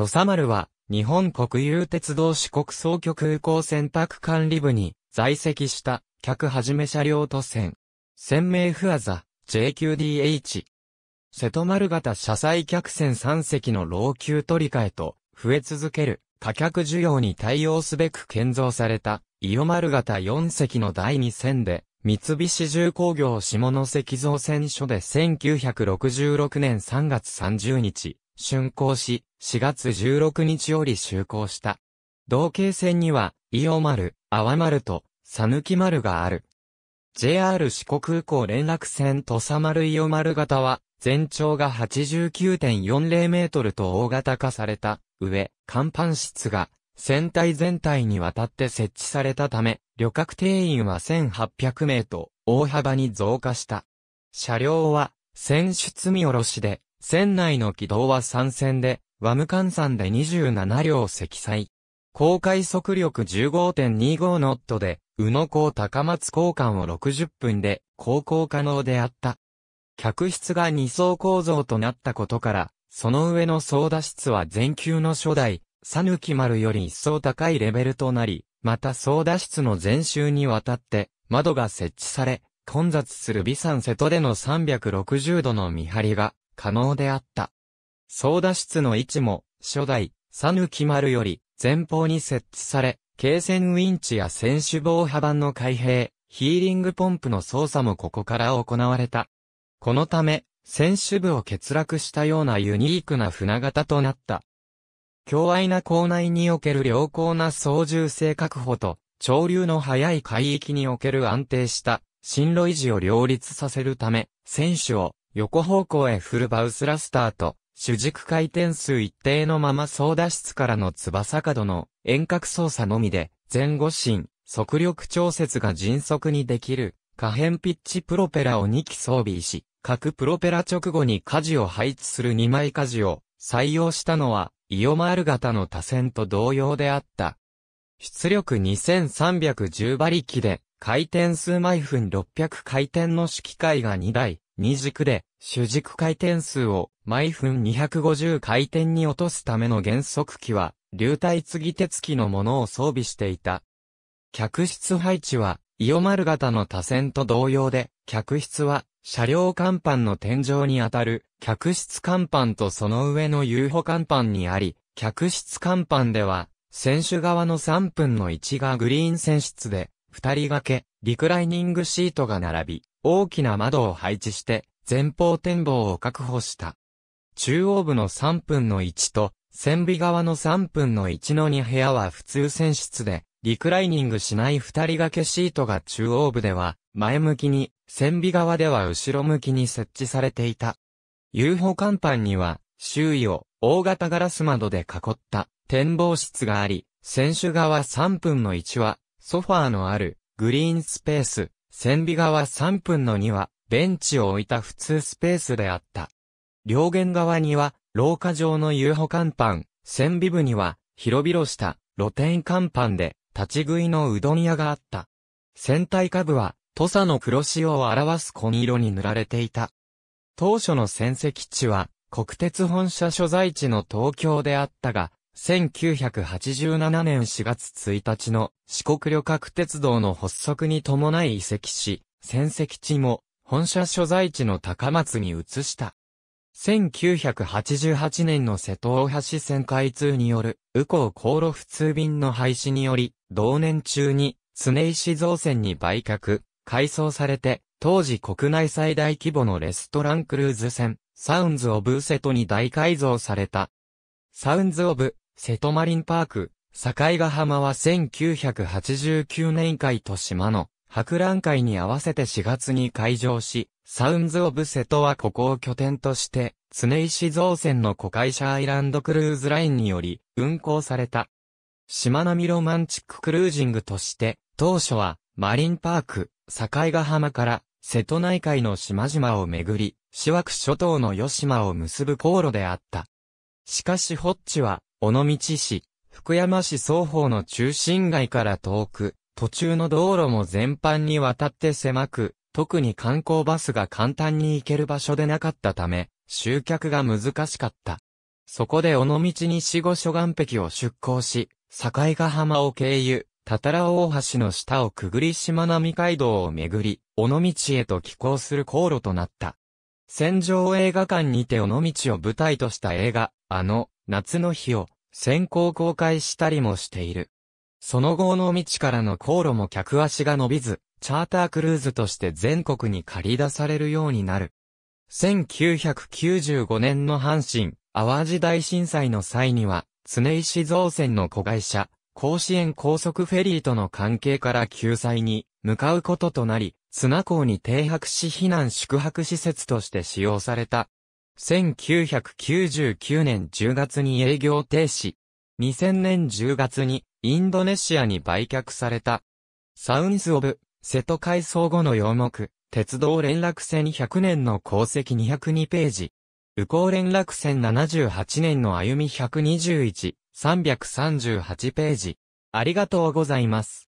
土佐丸は、日本国有鉄道四国総局空港選択管理部に在籍した客はじめ車両都線。鮮明不あ座。JQDH。瀬戸丸型車載客船3隻の老朽取り替えと、増え続ける、価客需要に対応すべく建造された、伊予丸型4隻の第2線で、三菱重工業下関造船所で1966年3月30日、竣工し、4月16日より就航した。同型船には、伊予丸、阿波丸と、さぬき丸がある。JR 四国空港連絡船土佐丸伊予丸型は、全長が89.40メートルと大型化された上、甲板室が船体全体にわたって設置されたため、旅客定員は1800名と大幅に増加した。車両は船出見下ろしで船内の軌道は3線で、ワム換算で27両積載。高快速力15.25ノットで、宇野港高松港間を60分で航行可能であった。客室が2層構造となったことから、その上の操舵室は全球の初代、さぬき丸より一層高いレベルとなり、また操舵室の全周にわたって、窓が設置され、混雑する微山瀬戸での360度の見張りが可能であった。操舵室の位置も、初代、サヌキ丸より、前方に設置され、軽線ウィンチや選手防波板の開閉、ヒーリングポンプの操作もここから行われた。このため、選手部を欠落したようなユニークな船型となった。強愛な港内における良好な操縦性確保と、潮流の速い海域における安定した、進路維持を両立させるため、選手を横方向へ振るバウスラスターと、主軸回転数一定のまま操舵室からの翼角の遠隔操作のみで、前後進、速力調節が迅速にできる、可変ピッチプロペラを2機装備し、各プロペラ直後に舵を配置する2枚舵を採用したのは、イオマール型の多線と同様であった。出力2310馬力で、回転数毎分600回転の式回が2台、2軸で、主軸回転数を毎分250回転に落とすための減速機は、流体継ぎ手付きのものを装備していた。客室配置は、イオマル型の多線と同様で、客室は、車両甲板の天井にあたる、客室甲板とその上の遊歩甲板にあり、客室甲板では、選手側の3分の1がグリーン選出で、二人掛け、リクライニングシートが並び、大きな窓を配置して、前方展望を確保した。中央部の3分の1と、船尾側の3分の1の2部屋は普通船室で、リクライニングしない二人掛けシートが中央部では、前向きに、船尾側では後ろ向きに設置されていた。遊歩甲板には、周囲を大型ガラス窓で囲った展望室があり、船首側3分の1は、ソファーのあるグリーンスペース、船尾側3分の2は、ベンチを置いた普通スペースであった。両舷側には、廊下上の遊歩看板、線尾部には、広々した露天看板で、立ち食いのうどん屋があった。船体下部は、土佐の黒潮を表す紺色に塗られていた。当初の船籍地は、国鉄本社所在地の東京であったが、1987年4月1日の四国旅客鉄道の発足に伴い移籍し、船籍地も本社所在地の高松に移した。1988年の瀬戸大橋線開通による、右港航路普通便の廃止により、同年中に、常石造船に売却、改装されて、当時国内最大規模のレストランクルーズ船、サウンズ・オブ・瀬戸に大改造された。サウンズ・オブ・瀬戸マリンパーク、境ヶ浜は1989年開と島の博覧会に合わせて4月に開場し、サウンズ・オブ・瀬戸はここを拠点として、常石造船の古海社アイランドクルーズラインにより、運行された。島並ロマンチッククルージングとして、当初は、マリンパーク、境ヶ浜から、瀬戸内海の島々を巡り、四枠諸島の吉島を結ぶ航路であった。しかしホッチは、尾道市、福山市双方の中心街から遠く、途中の道路も全般にわたって狭く、特に観光バスが簡単に行ける場所でなかったため、集客が難しかった。そこで尾道に死後諸岸壁を出港し、境ヶ浜を経由、たたら大橋の下をくぐり島並海道を巡り、尾道へと寄港する航路となった。戦場映画館にて尾道を舞台とした映画、あの、夏の日を、先行公開したりもしている。その後の道からの航路も客足が伸びず、チャータークルーズとして全国に借り出されるようになる。1995年の阪神、淡路大震災の際には、常石造船の子会社、甲子園高速フェリーとの関係から救済に向かうこととなり、綱港に停泊し避難宿泊施設として使用された。1999年10月に営業停止、2000年10月にインドネシアに売却された。サウンズ・オブ・瀬戸改装後の洋目、鉄道連絡船100年の功績202ページ。宇高連絡船78年の歩み121、338ページ。ありがとうございます。